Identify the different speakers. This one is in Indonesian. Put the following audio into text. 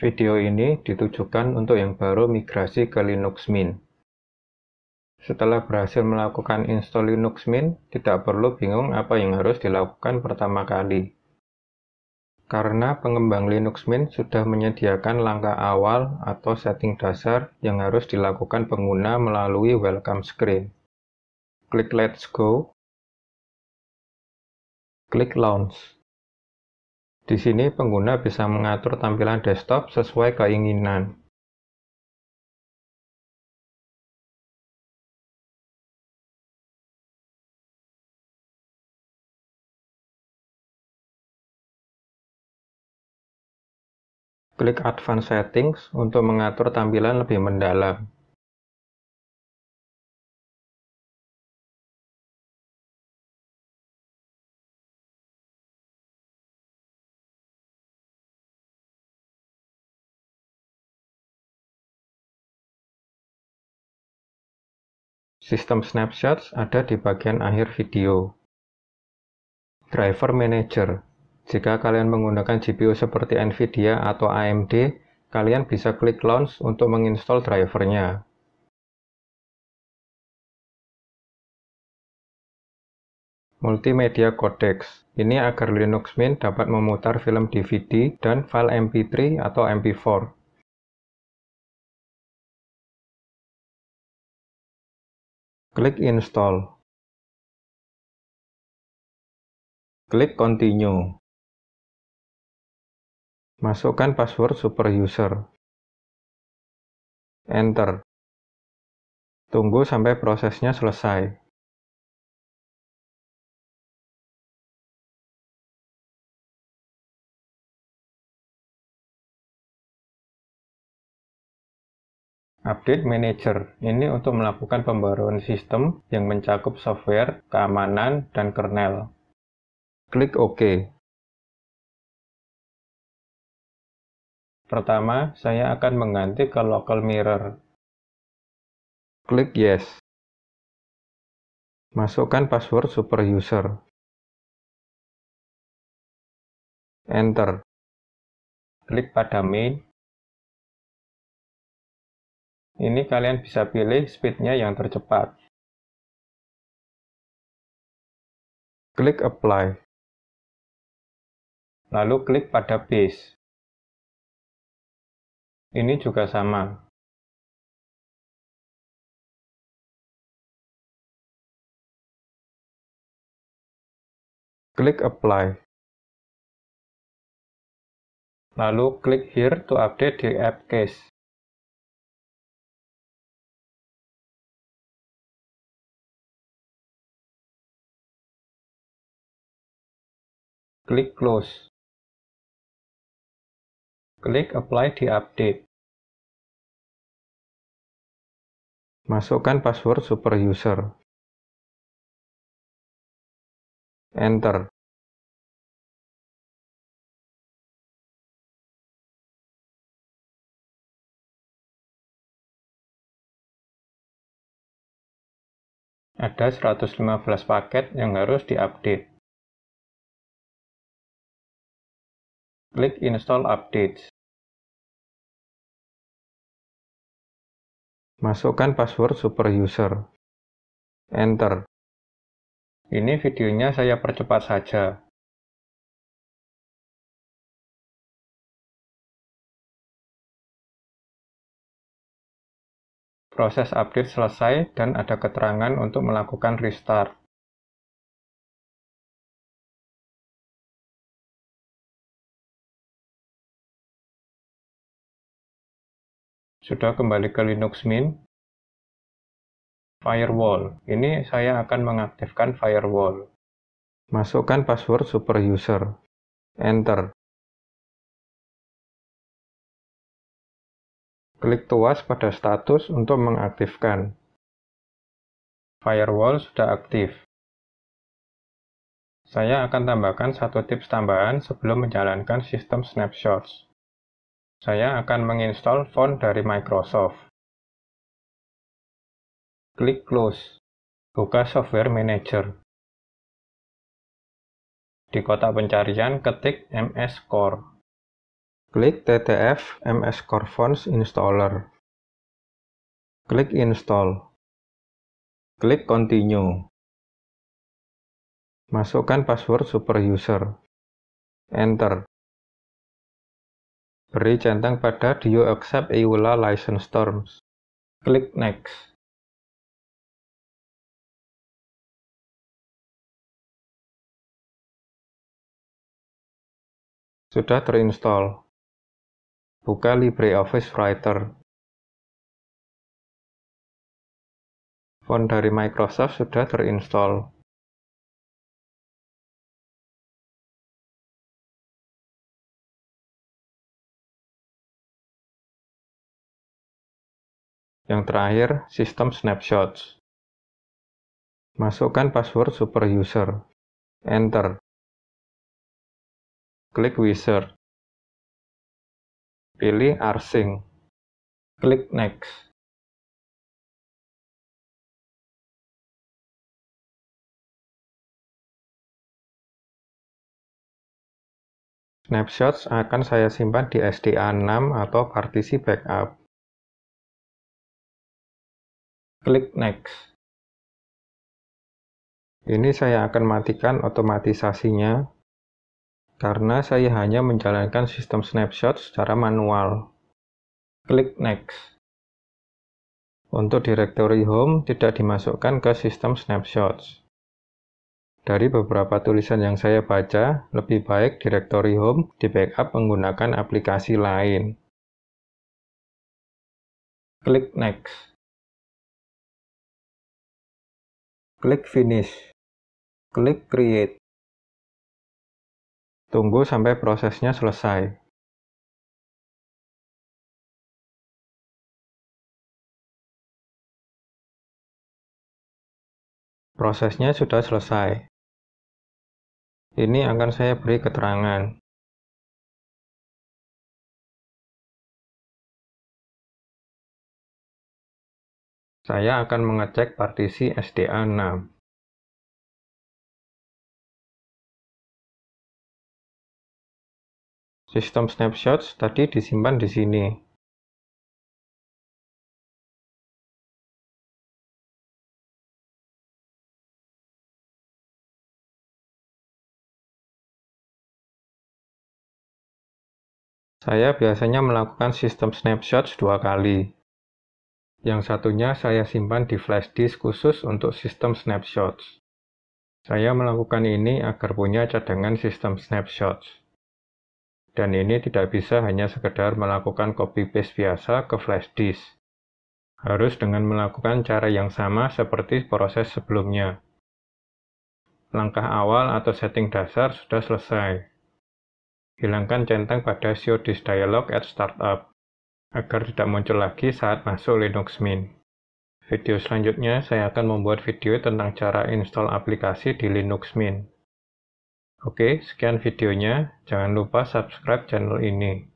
Speaker 1: Video ini ditujukan untuk yang baru migrasi ke Linux Mint. Setelah berhasil melakukan install Linux Mint, tidak perlu bingung apa yang harus dilakukan pertama kali. Karena pengembang Linux Mint sudah menyediakan langkah awal atau setting dasar yang harus dilakukan pengguna melalui welcome screen. Klik Let's Go.
Speaker 2: Klik Launch. Di sini pengguna bisa mengatur tampilan desktop sesuai keinginan. Klik Advanced Settings untuk mengatur tampilan lebih mendalam.
Speaker 1: Sistem snapshots ada di bagian akhir video. Driver Manager Jika kalian menggunakan GPU seperti NVIDIA atau AMD, kalian bisa klik Launch untuk menginstal drivernya.
Speaker 2: Multimedia
Speaker 1: Cortex. Ini agar Linux Mint dapat memutar film DVD dan file MP3 atau MP4.
Speaker 2: Klik Install. Klik Continue. Masukkan password super user. Enter. Tunggu sampai prosesnya selesai.
Speaker 1: Update Manager ini untuk melakukan pembaruan sistem yang mencakup software, keamanan, dan kernel.
Speaker 2: Klik OK. Pertama, saya akan mengganti ke local mirror. Klik Yes. Masukkan password super user. Enter. Klik pada main ini kalian bisa pilih speednya yang tercepat. Klik Apply. Lalu klik pada Base. Ini juga sama. Klik Apply. Lalu klik Here to update the app case. Klik Close. Klik Apply di Update. Masukkan password super user. Enter. Ada 115 paket yang harus diupdate. Klik install updates. Masukkan password super user. Enter. Ini videonya saya percepat saja. Proses update selesai dan ada keterangan untuk melakukan restart. Sudah kembali ke Linux Mint. Firewall. Ini saya akan mengaktifkan firewall. Masukkan password super user. Enter. Klik tuas pada status untuk mengaktifkan. Firewall sudah aktif.
Speaker 1: Saya akan tambahkan satu tips tambahan sebelum menjalankan sistem snapshots. Saya akan menginstal font dari Microsoft.
Speaker 2: Klik Close. Buka Software Manager.
Speaker 1: Di kotak pencarian, ketik MS Core. Klik TTF MS Core Fonts Installer. Klik Install.
Speaker 2: Klik Continue. Masukkan
Speaker 1: password super user. Enter. Beri centang pada Do you accept EULA license terms? Klik next.
Speaker 2: Sudah terinstall. Buka LibreOffice Writer. Font dari Microsoft sudah terinstall. Yang terakhir, sistem snapshots. Masukkan password super user. Enter. Klik wizard. Pilih rsync. Klik next. Snapshots akan saya simpan di SDA 6 atau partisi backup
Speaker 1: klik next ini saya akan matikan otomatisasinya karena saya hanya menjalankan sistem snapshot secara manual klik next untuk directory home tidak dimasukkan ke sistem snapshots dari beberapa tulisan yang saya baca, lebih baik directory home di backup menggunakan aplikasi lain. Klik next.
Speaker 2: Klik finish. Klik create. Tunggu sampai prosesnya selesai. Prosesnya sudah selesai. Ini akan saya beri keterangan. Saya akan mengecek partisi SDA6. Sistem snapshots tadi disimpan di sini. Saya
Speaker 1: biasanya melakukan sistem snapshots dua kali. Yang satunya saya simpan di flash disk khusus untuk sistem snapshots. Saya melakukan ini agar punya cadangan sistem snapshots. Dan ini tidak bisa hanya sekedar melakukan copy paste biasa ke flash disk. Harus dengan melakukan cara yang sama seperti proses sebelumnya. Langkah awal atau setting dasar sudah selesai. Hilangkan centang pada show this dialog at startup agar tidak muncul lagi saat masuk Linux Mint. Video selanjutnya saya akan membuat video tentang cara install aplikasi di Linux Mint. Oke, sekian videonya. Jangan lupa subscribe channel ini.